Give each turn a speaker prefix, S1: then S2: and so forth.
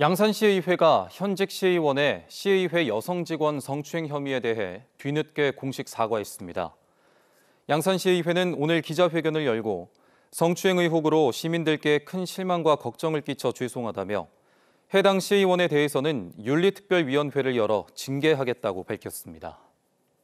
S1: 양산시의회가 현직 시의원의 시의회 여성 직원 성추행 혐의에 대해 뒤늦게 공식 사과했습니다. 양산시의회는 오늘 기자회견을 열고 성추행 의혹으로 시민들께 큰 실망과 걱정을 끼쳐 죄송하다며 해당 시의원에 대해서는 윤리특별위원회를 열어 징계하겠다고 밝혔습니다.